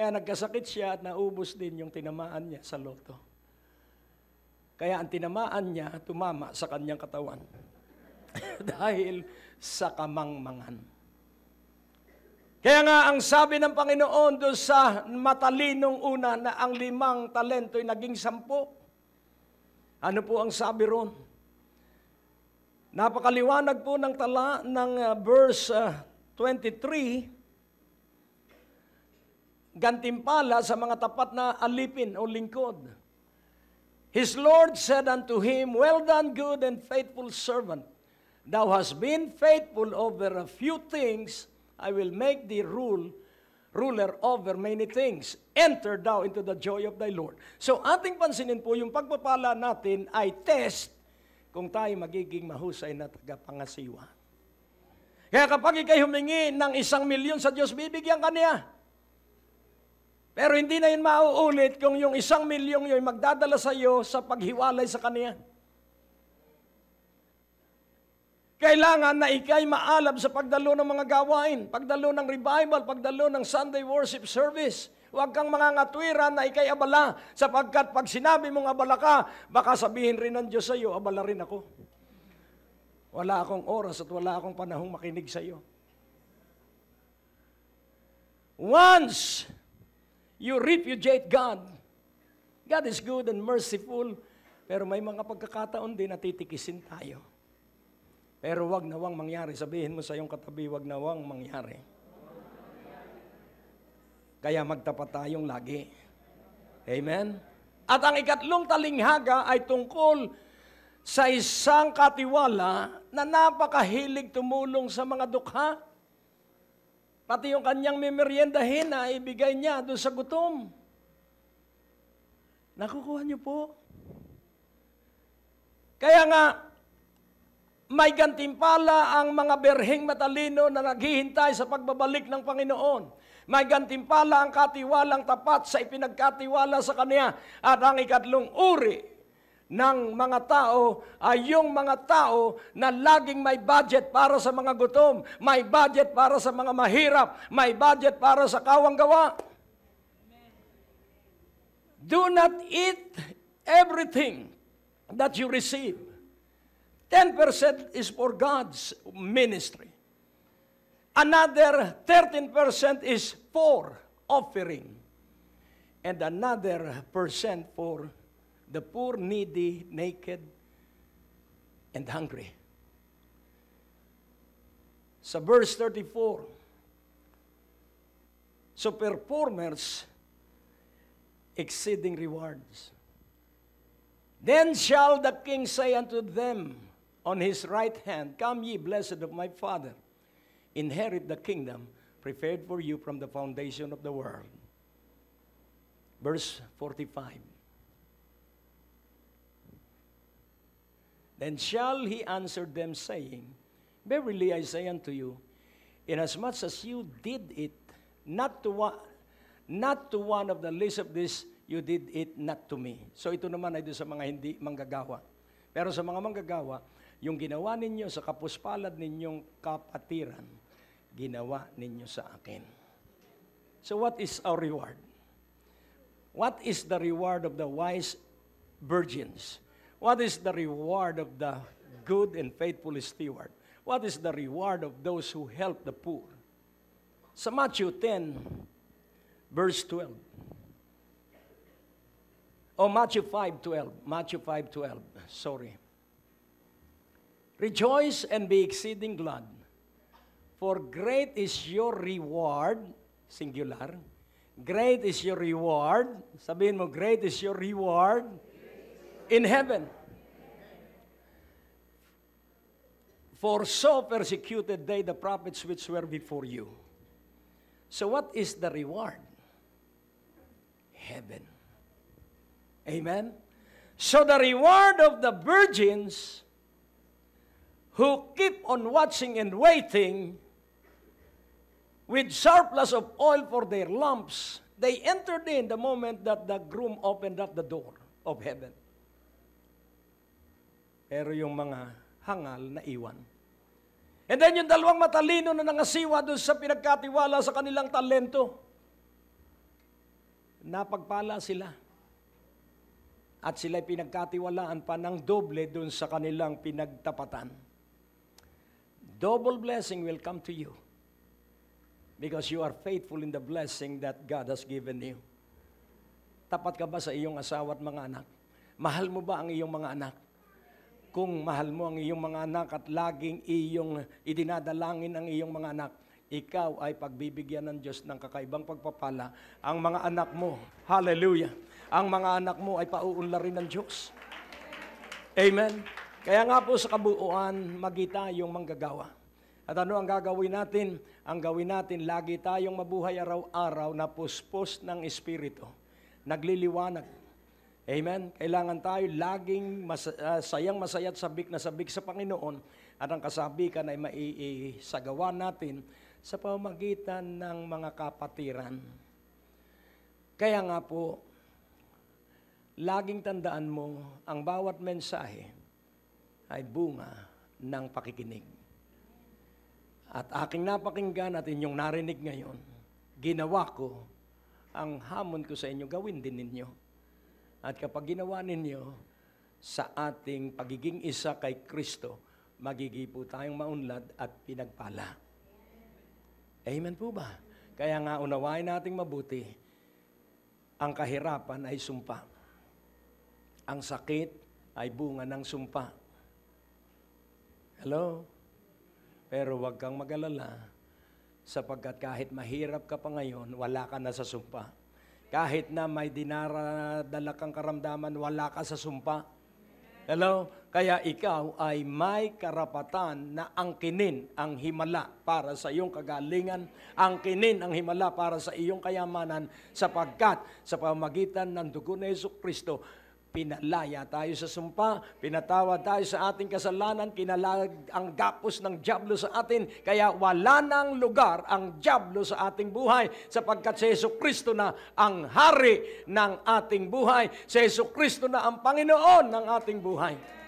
Kaya nagkasakit siya at naubos din yung tinamaan niya sa loto. Kaya ang tinamaan niya, tumama sa kanyang katawan. (laughs) Dahil sa kamangmangan. Kaya nga ang sabi ng Panginoon doon sa matalinong una na ang limang talento ay naging sampu. Ano po ang sabi ron? Napakaliwanag po ng tala ng ah, verse 23 ah, gantimpala sa mga tapat na alipin o lingkod. His Lord said unto him, Well done, good and faithful servant. Thou hast been faithful over a few things, I will make thee rule ruler over many things. Enter thou into the joy of thy Lord. So ating pansinin po, yung pagpapala natin ay test kung tayo magiging mahusay na tagapangasiwa. Kaya kapag ikay humingi ng isang milyon sa Diyos, bibigyan ka niya. Pero hindi na yun mauulit kung yung isang milyong yun magdadala sa iyo sa paghiwalay sa Kanya. Kailangan na ikay maalab sa pagdalo ng mga gawain, pagdalo ng revival, pagdalo ng Sunday worship service. Huwag kang mangangatwiran na ikay abala sapagkat pag sinabi mong abala ka, baka sabihin rin ng Diyos sa iyo, abala rin ako. Wala akong oras at wala akong panahong makinig sa iyo. Once You repudiate God. God is good and merciful, pero may mga pagkakataon din titikisin tayo. Pero wag nawang mangyari. Sabihin mo sa iyong katabi, wag nawang mangyari. Kaya magtapat tayong lagi. Amen? At ang ikatlong talinghaga ay tungkol sa isang katiwala na napakahilig tumulong sa mga dukha Pati yung kanyang memeryendahin na ibigay niya doon sa gutom. Nakukuha niyo po. Kaya nga, may gantimpala ang mga berheng matalino na naghihintay sa pagbabalik ng Panginoon. May gantimpala ang katiwalang tapat sa ipinagkatiwala sa Kanya. At ang ikatlong uri ng mga tao ay yung mga tao na laging may budget para sa mga gutom, may budget para sa mga mahirap, may budget para sa kawanggawa. Do not eat everything that you receive. 10% is for God's ministry. Another 13% is for offering. And another percent for the poor, needy, naked, and hungry. So, verse 34, so performers exceeding rewards. Then shall the king say unto them on his right hand, Come ye, blessed of my father, inherit the kingdom prepared for you from the foundation of the world. Verse 45. Then shall he answer them, saying, Verily I say unto you, inasmuch as you did it, not to one, not to one of the least of this, you did it not to me. So ito naman ay doon sa mga hindi manggagawa. Pero sa mga manggagawa, yung ginawa ninyo sa kapuspalad ninyong kapatiran, ginawa ninyo sa akin. So what is our reward? What is the reward of the wise virgins? What is the reward of the good and faithful steward? What is the reward of those who help the poor? Sa Matthew 10, verse 12. Oh, Matthew 5, 12. Matthew 5, 12. Sorry. Rejoice and be exceeding glad, for great is your reward, singular. Great is your reward. Sabihin mo, great is your reward in heaven. For so persecuted they the prophets which were before you. So, what is the reward? Heaven. Amen? So, the reward of the virgins who keep on watching and waiting with surplus of oil for their lamps, they entered in the moment that the groom opened up the door of heaven. Pero yung mga hangal na iwan. And then yung dalawang matalino na nangasiwa doon sa pinagkatiwala sa kanilang talento, napagpala sila. At sila'y pinagkatiwalaan pa ng doble doon sa kanilang pinagtapatan. Double blessing will come to you because you are faithful in the blessing that God has given you. Tapat ka ba sa iyong asawa at mga anak? Mahal mo ba ang iyong mga anak? kung mahal mo ang iyong mga anak at laging iyong idinadalangin ang iyong mga anak, ikaw ay pagbibigyan ng Diyos ng kakaibang pagpapala ang mga anak mo. Hallelujah. Ang mga anak mo ay pauunla rin ng Diyos. Amen. Kaya nga po sa kabuuan, magi yung manggagawa. At ano ang gagawin natin? Ang gawin natin, lagi tayong mabuhay araw-araw na puspos ng Espiritu. Nagliliwanag Amen? Kailangan tayo laging mas, uh, ah, sayang masaya at sabik na sabik sa Panginoon at ang kasabikan ay maiisagawa natin sa pamagitan ng mga kapatiran. Kaya nga po, laging tandaan mo ang bawat mensahe ay bunga ng pakikinig. At aking napakinggan at inyong narinig ngayon, ginawa ko ang hamon ko sa inyo, gawin din ninyo. At kapag ginawa ninyo sa ating pagiging isa kay Kristo, magigipo tayong maunlad at pinagpala. Amen po ba? Kaya nga unawain nating mabuti, ang kahirapan ay sumpa. Ang sakit ay bunga ng sumpa. Hello? Pero huwag kang magalala sapagkat kahit mahirap ka pa ngayon, wala ka na sa sumpa kahit na may dinaradala kang karamdaman, wala ka sa sumpa. Hello? Kaya ikaw ay may karapatan na angkinin ang himala para sa iyong kagalingan, angkinin ang himala para sa iyong kayamanan, sapagkat sa pamagitan ng dugo ni Yesu Kristo, Pinalaya tayo sa sumpa, pinatawa tayo sa ating kasalanan, kinalag ang gapos ng Diablo sa atin, kaya wala nang lugar ang Diablo sa ating buhay sapagkat si Yesu Kristo na ang hari ng ating buhay. Si Yesu Kristo na ang Panginoon ng ating buhay.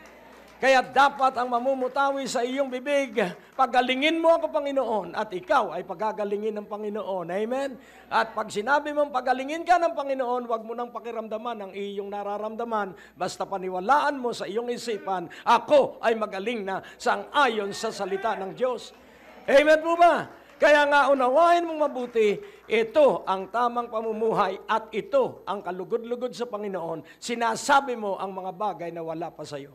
Kaya dapat ang mamumutawi sa iyong bibig, pagalingin mo ako, Panginoon, at ikaw ay pagagalingin ng Panginoon. Amen? At pag sinabi mong pagalingin ka ng Panginoon, huwag mo nang pakiramdaman ang iyong nararamdaman. Basta paniwalaan mo sa iyong isipan, ako ay magaling na sang ayon sa salita ng Diyos. Amen po ba? Kaya nga unawain mong mabuti, ito ang tamang pamumuhay at ito ang kalugod-lugod sa Panginoon. Sinasabi mo ang mga bagay na wala pa sa iyo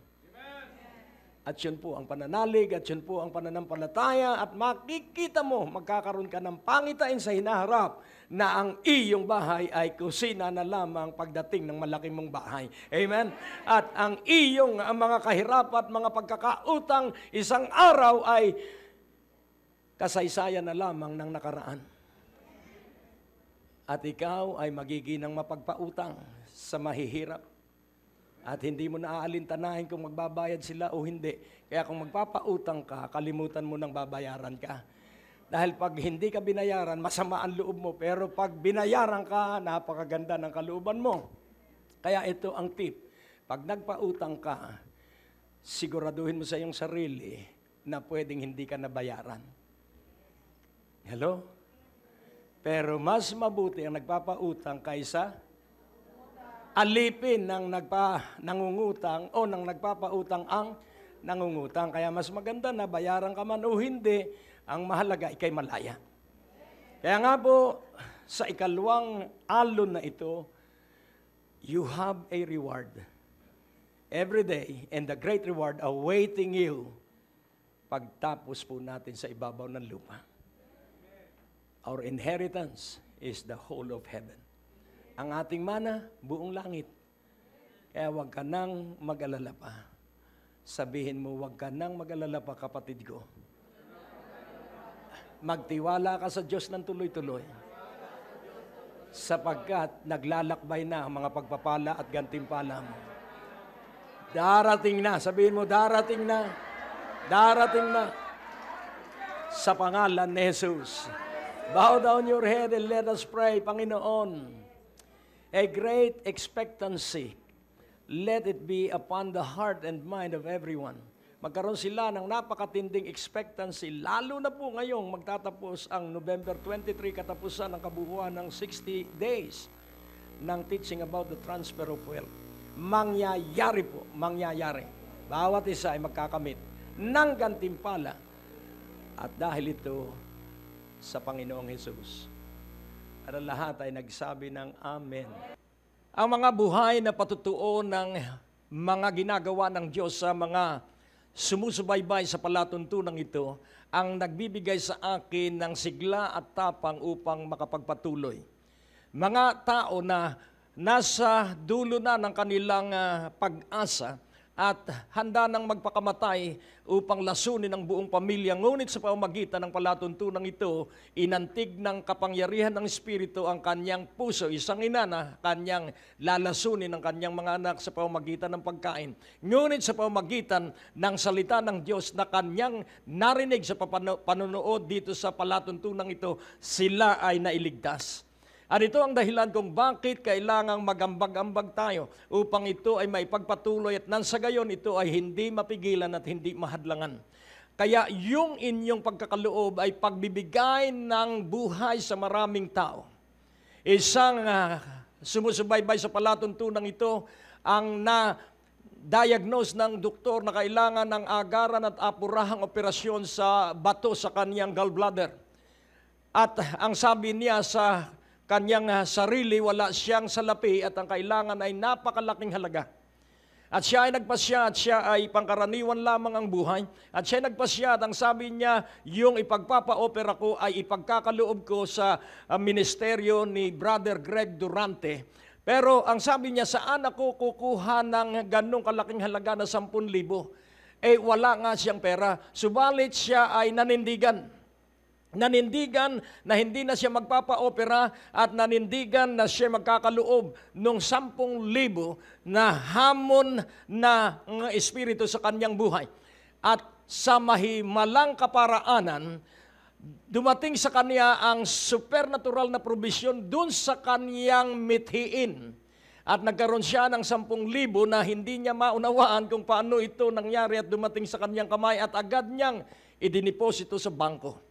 at yan po ang pananalig, at yan po ang pananampalataya, at makikita mo, magkakaroon ka ng pangitain sa hinaharap na ang iyong bahay ay kusina na lamang pagdating ng malaking mong bahay. Amen? At ang iyong ang mga kahirapan, at mga pagkakautang, isang araw ay kasaysayan na lamang ng nakaraan. At ikaw ay magiging magiginang mapagpautang sa mahihirap at hindi mo naaalintanahin kung magbabayad sila o hindi. Kaya kung magpapautang ka, kalimutan mo nang babayaran ka. Dahil pag hindi ka binayaran, masama ang loob mo. Pero pag binayaran ka, napakaganda ng kalooban mo. Kaya ito ang tip. Pag nagpautang ka, siguraduhin mo sa iyong sarili na pwedeng hindi ka nabayaran. Hello? Pero mas mabuti ang nagpapautang kaysa alipin ng nagpa, nangungutang o ng nagpapautang ang nangungutang. Kaya mas maganda na bayaran ka man o hindi, ang mahalaga ikay malaya. Kaya nga po, sa ikalawang alon na ito, you have a reward every day and the great reward awaiting you pagtapos po natin sa ibabaw ng lupa. Our inheritance is the whole of heaven. Ang ating mana, buong langit. Kaya huwag ka nang mag-alala pa. Sabihin mo, huwag ka nang mag-alala pa, kapatid ko. Magtiwala ka sa Diyos ng tuloy-tuloy. Sapagkat naglalakbay na ang mga pagpapala at gantimpala mo. Darating na. Sabihin mo, darating na. Darating na. Sa pangalan ni Jesus. Bow down your head and let us pray, Panginoon a great expectancy. Let it be upon the heart and mind of everyone. Magkaroon sila ng napakatinding expectancy, lalo na po ngayong magtatapos ang November 23, katapusan ng kabuuan ng 60 days ng teaching about the transfer of wealth. Mangyayari po, mangyayari. Bawat isa ay magkakamit ng gantimpala at dahil ito sa Panginoong Jesus. At ang lahat ay nagsabi ng Amen. Ang mga buhay na patutuo ng mga ginagawa ng Diyos sa mga sumusubaybay sa palatuntunang ito, ang nagbibigay sa akin ng sigla at tapang upang makapagpatuloy. Mga tao na nasa dulo na ng kanilang ah, pag-asa, at handa ng magpakamatay upang lasunin ang buong pamilya. Ngunit sa pamamagitan ng palatuntunang ito, inantig ng kapangyarihan ng Espiritu ang kanyang puso. Isang ina na kanyang lalasunin ang kanyang mga anak sa pamamagitan ng pagkain. Ngunit sa pamamagitan ng salita ng Diyos na kanyang narinig sa panunood dito sa palatuntunang ito, sila ay nailigtas. At ito ang dahilan kung bakit kailangang magambag-ambag tayo upang ito ay maipagpatuloy at nang sa gayon ito ay hindi mapigilan at hindi mahadlangan. Kaya yung inyong pagkakaloob ay pagbibigay ng buhay sa maraming tao. Isang uh, sumusubaybay sa palatuntunan ito ang na diagnose ng doktor na kailangan ng agaran at apurahang operasyon sa bato sa kaniyang gallbladder. At ang sabi niya sa kanyang ah, sarili, wala siyang salapi at ang kailangan ay napakalaking halaga. At siya ay nagpasya at siya ay pangkaraniwan lamang ang buhay. At siya ay nagpasya at ang sabi niya, yung ipagpapa-opera ko ay ipagkakaloob ko sa ah, ministeryo ni Brother Greg Durante. Pero ang sabi niya, saan ako kukuha ng ganong kalaking halaga na 10,000? Eh wala nga siyang pera. Subalit siya ay nanindigan nanindigan na hindi na siya magpapa-opera at nanindigan na siya magkakaloob ng sampung libo na hamon na espiritu sa kanyang buhay. At sa mahimalang kaparaanan, dumating sa kanya ang supernatural na provision dun sa kaniyang mithiin. At nagkaroon siya ng 10,000 na hindi niya maunawaan kung paano ito nangyari at dumating sa kaniyang kamay at agad niyang idiniposito sa bangko.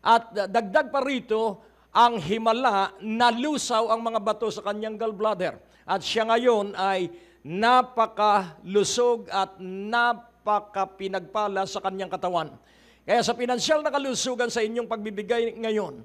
At dagdag pa rito, ang himala, nalusaw ang mga bato sa kanyang gallbladder. At siya ngayon ay napakalusog at napakapinagpala sa kanyang katawan. Kaya sa pinansyal na kalusugan sa inyong pagbibigay ngayon,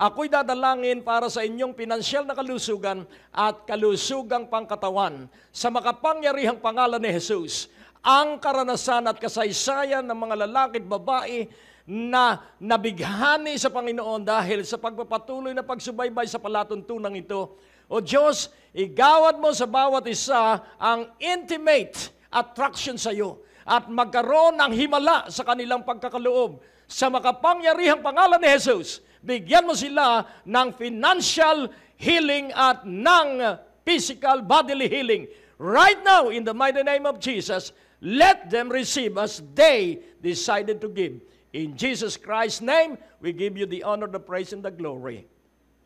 Ako'y dadalangin para sa inyong pinansyal na kalusugan at kalusugang pangkatawan sa makapangyarihang pangalan ni Jesus. Ang karanasan at kasaysayan ng mga lalaki at babae na nabighani sa Panginoon dahil sa pagpapatuloy na pagsubaybay sa palatuntunan ito. O Diyos, igawad mo sa bawat isa ang intimate attraction sa iyo at magkaroon ng himala sa kanilang pagkakaloob. Sa makapangyarihang pangalan ni Jesus, bigyan mo sila ng financial healing at ng physical bodily healing. Right now, in the mighty name of Jesus, let them receive as they decided to give. In Jesus Christ's name, we give you the honor, the praise, and the glory.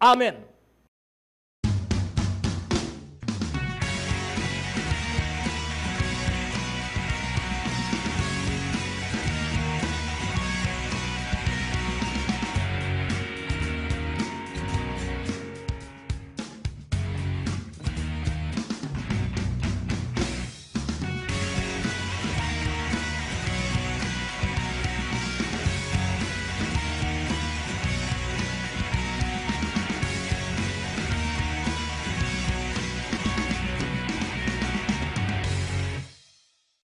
Amen.